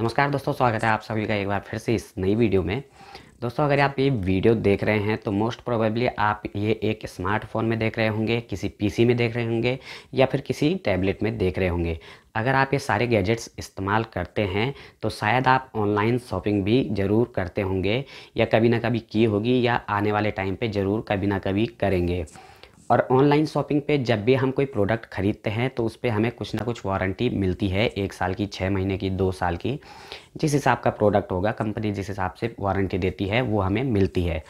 नमस्कार दोस्तों स्वागत है आप सभी का एक बार फिर से इस नई वीडियो में दोस्तों अगर आप ये वीडियो देख रहे हैं तो मोस्ट प्रोबेबली आप ये एक स्मार्टफोन में देख रहे होंगे किसी पीसी में देख रहे होंगे या फिर किसी टैबलेट में देख रहे होंगे अगर आप ये सारे गैजेट्स इस्तेमाल करते हैं तो शायद आप ऑनलाइन शॉपिंग भी ज़रूर करते होंगे या कभी ना कभी की होगी या आने वाले टाइम पर ज़रूर कभी ना कभी करेंगे और ऑनलाइन शॉपिंग पे जब भी हम कोई प्रोडक्ट ख़रीदते हैं तो उस पर हमें कुछ ना कुछ वारंटी मिलती है एक साल की छः महीने की दो साल की जिस हिसाब का प्रोडक्ट होगा कंपनी जिस हिसाब से वारंटी देती है वो हमें मिलती है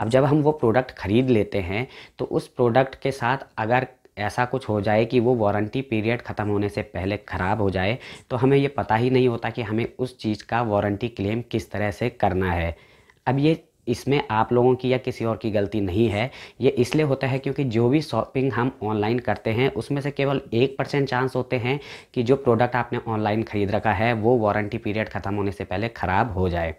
अब जब हम वो प्रोडक्ट ख़रीद लेते हैं तो उस प्रोडक्ट के साथ अगर ऐसा कुछ हो जाए कि वो वारंटी पीरियड ख़त्म होने से पहले ख़राब हो जाए तो हमें ये पता ही नहीं होता कि हमें उस चीज़ का वारंटी क्लेम किस तरह से करना है अब ये इसमें आप लोगों की या किसी और की गलती नहीं है ये इसलिए होता है क्योंकि जो भी शॉपिंग हम ऑनलाइन करते हैं उसमें से केवल एक परसेंट चांस होते हैं कि जो प्रोडक्ट आपने ऑनलाइन ख़रीद रखा है वो वारंटी पीरियड ख़त्म होने से पहले ख़राब हो जाए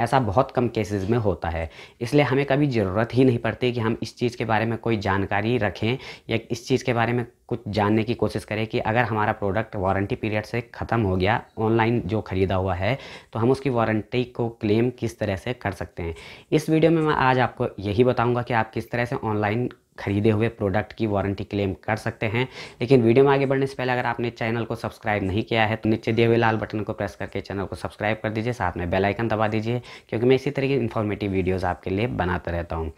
ऐसा बहुत कम केसेस में होता है इसलिए हमें कभी ज़रूरत ही नहीं पड़ती कि हम इस चीज़ के बारे में कोई जानकारी रखें या इस चीज़ के बारे में कुछ जानने की कोशिश करें कि अगर हमारा प्रोडक्ट वारंटी पीरियड से ख़त्म हो गया ऑनलाइन जो ख़रीदा हुआ है तो हम उसकी वारंटी को क्लेम किस तरह से कर सकते हैं इस वीडियो में मैं आज आपको यही बताऊंगा कि आप किस तरह से ऑनलाइन खरीदे हुए प्रोडक्ट की वारंटी क्लेम कर सकते हैं लेकिन वीडियो में आगे बढ़ने से पहले अगर आपने चैनल को सब्सक्राइब नहीं किया है तो नीचे दिए हुए लाल बटन को प्रेस करके चैनल को सब्सक्राइब कर दीजिए साथ में बेल आइकन दबा दीजिए क्योंकि मैं इसी तरीके की इन्फॉर्मेटिव वीडियोज़ आपके लिए बनाता रहता हूँ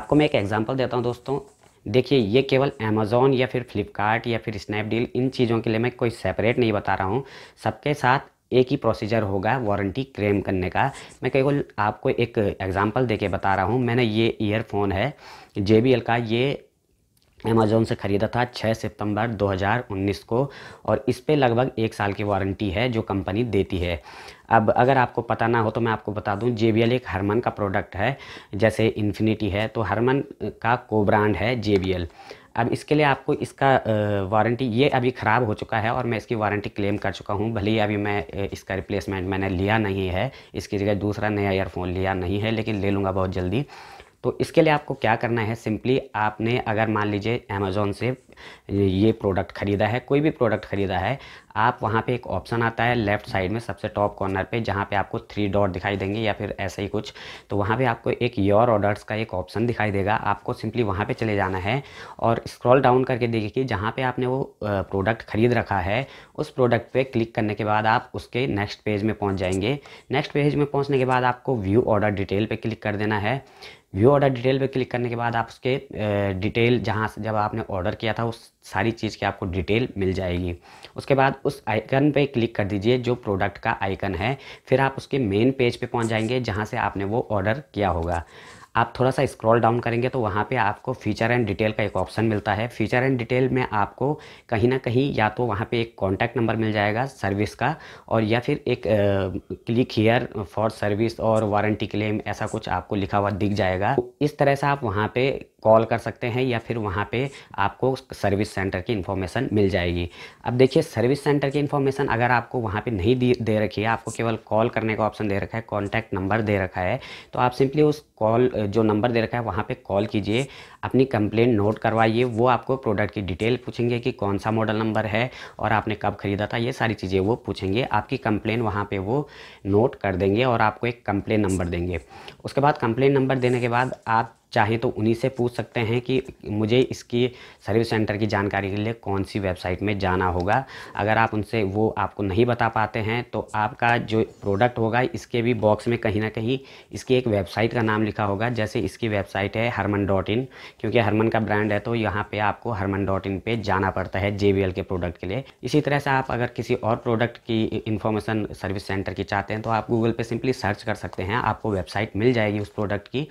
आपको मैं एक एग्जाम्पल देता हूँ दोस्तों देखिए ये केवल अमेज़ोन या फिर फ्लिपकार्ट या फिर स्नैपडील इन चीज़ों के लिए मैं कोई सेपरेट नहीं बता रहा हूँ सबके साथ एक ही प्रोसीजर होगा वारंटी क्लेम करने का मैं केवल आपको एक एग्ज़ाम्पल देके बता रहा हूँ मैंने ये ईयरफोन है जे का ये अमेजोन से ख़रीदा था 6 सितंबर 2019 को और इस पे लगभग एक साल की वारंटी है जो कंपनी देती है अब अगर आपको पता ना हो तो मैं आपको बता दूं जे एक हरमन का प्रोडक्ट है जैसे इन्फिनिटी है तो हरमन का को ब्रांड है जे अब इसके लिए आपको इसका वारंटी ये अभी ख़राब हो चुका है और मैं इसकी वारंटी क्लेम कर चुका हूँ भले ही अभी मैं इसका रिप्लेसमेंट मैंने लिया नहीं है इसकी जगह दूसरा नया एयरफोन लिया नहीं है लेकिन ले लूँगा बहुत जल्दी तो इसके लिए आपको क्या करना है सिंपली आपने अगर मान लीजिए अमेज़ोन से ये प्रोडक्ट ख़रीदा है कोई भी प्रोडक्ट ख़रीदा है आप वहाँ पे एक ऑप्शन आता है लेफ़्ट साइड में सबसे टॉप कॉर्नर पे जहाँ पे आपको थ्री डॉट दिखाई देंगे या फिर ऐसे ही कुछ तो वहाँ पे आपको एक योर ऑर्डर्स का एक ऑप्शन दिखाई देगा आपको सिंपली वहाँ पे चले जाना है और स्क्रॉल डाउन करके देखिए जहाँ पे आपने वो प्रोडक्ट ख़रीद रखा है उस प्रोडक्ट पर क्लिक करने के बाद आप उसके नेक्स्ट पेज में पहुँच जाएंगे नेक्स्ट पेज में पहुँचने के बाद आपको व्यू ऑर्डर डिटेल पर क्लिक कर देना है व्यू ऑर्डर डिटेल पर क्लिक करने के बाद आप उसके डिटेल जहाँ से जब आपने ऑर्डर किया था था उस सारी चीज़ की आपको डिटेल मिल जाएगी उसके बाद उस आइकन पे क्लिक कर दीजिए जो प्रोडक्ट का आइकन है फिर आप उसके मेन पेज पे पहुंच जाएंगे जहां से आपने वो ऑर्डर किया होगा आप थोड़ा सा स्क्रॉल डाउन करेंगे तो वहाँ पे आपको फ़ीचर एंड डिटेल का एक ऑप्शन मिलता है फ़ीचर एंड डिटेल में आपको कहीं ना कहीं या तो वहाँ पे एक कॉन्टैक्ट नंबर मिल जाएगा सर्विस का और या फिर एक क्लिक हियर फॉर सर्विस और वारंटी क्लेम ऐसा कुछ आपको लिखा हुआ दिख जाएगा इस तरह से आप वहाँ पे कॉल कर सकते हैं या फिर वहाँ पे आपको सर्विस सेंटर की इन्फॉर्मेशन मिल जाएगी अब देखिए सर्विस सेंटर की इन्फॉर्मेशन अगर आपको वहाँ पे नहीं दे, रखी है आपको केवल कॉल करने का ऑप्शन दे रखा है कॉन्टैक्ट नंबर दे रखा है तो आप सिंपली उस कॉल जो नंबर दे रखा है वहाँ पे कॉल कीजिए अपनी कंप्लेंट नोट करवाइए वो आपको प्रोडक्ट की डिटेल पूछेंगे कि कौन सा मॉडल नंबर है और आपने कब ख़रीदा था ये सारी चीज़ें वो पूछेंगे आपकी कंप्लेन वहाँ पे वो नोट कर देंगे और आपको एक कंप्लेन नंबर देंगे उसके बाद कंप्लेन नंबर देने के बाद आप चाहें तो उन्हीं से पूछ सकते हैं कि मुझे इसकी सर्विस सेंटर की जानकारी के लिए कौन सी वेबसाइट में जाना होगा अगर आप उनसे वो आपको नहीं बता पाते हैं तो आपका जो प्रोडक्ट होगा इसके भी बॉक्स में कहीं ना कहीं इसकी एक वेबसाइट का नाम लिखा होगा जैसे इसकी वेबसाइट है हरमन डॉट इन क्योंकि हरमन का ब्रांड है तो यहाँ पर आपको हरमन डॉट इन पर जाना पड़ता है जे के प्रोडक्ट के लिए इसी तरह से आप अगर किसी और प्रोडक्ट की इन्फॉर्मेशन सर्विस सेंटर की चाहते हैं तो आप गूगल पर सिंपली सर्च कर सकते हैं आपको वेबसाइट मिल जाएगी उस प्रोडक्ट की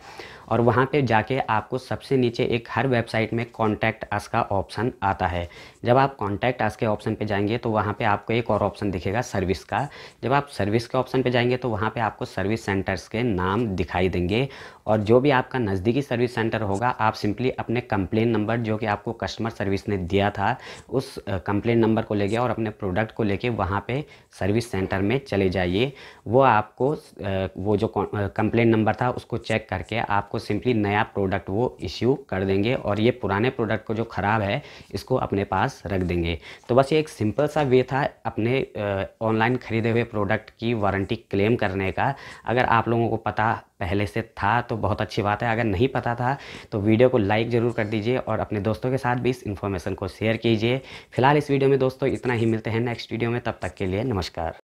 और वहाँ पर जाके आपको सबसे नीचे एक हर वेबसाइट में कॉन्टैक्ट अस का ऑप्शन आता है जब आप कॉन्टैक्ट अस के ऑप्शन पे जाएंगे तो वहाँ पे आपको एक और ऑप्शन दिखेगा सर्विस का जब आप सर्विस के ऑप्शन पे जाएंगे तो वहाँ पे आपको सर्विस सेंटर्स के नाम दिखाई देंगे और जो भी आपका नज़दीकी सर्विस सेंटर होगा आप सिंपली अपने कंप्लेन नंबर जो कि आपको कस्टमर सर्विस ने दिया था उस कंप्लेन नंबर को ले और अपने प्रोडक्ट को लेके वहाँ पे सर्विस सेंटर में चले जाइए वो आपको वो जो कंप्लेन नंबर था उसको चेक करके आपको सिंपली नया नया प्रोडक्ट वो इश्यू कर देंगे और ये पुराने प्रोडक्ट को जो ख़राब है इसको अपने पास रख देंगे तो बस ये एक सिंपल सा वे था अपने ऑनलाइन ख़रीदे हुए प्रोडक्ट की वारंटी क्लेम करने का अगर आप लोगों को पता पहले से था तो बहुत अच्छी बात है अगर नहीं पता था तो वीडियो को लाइक ज़रूर कर दीजिए और अपने दोस्तों के साथ भी इस इन्फॉर्मेशन को शेयर कीजिए फिलहाल इस वीडियो में दोस्तों इतना ही मिलते हैं नेक्स्ट वीडियो में तब तक के लिए नमस्कार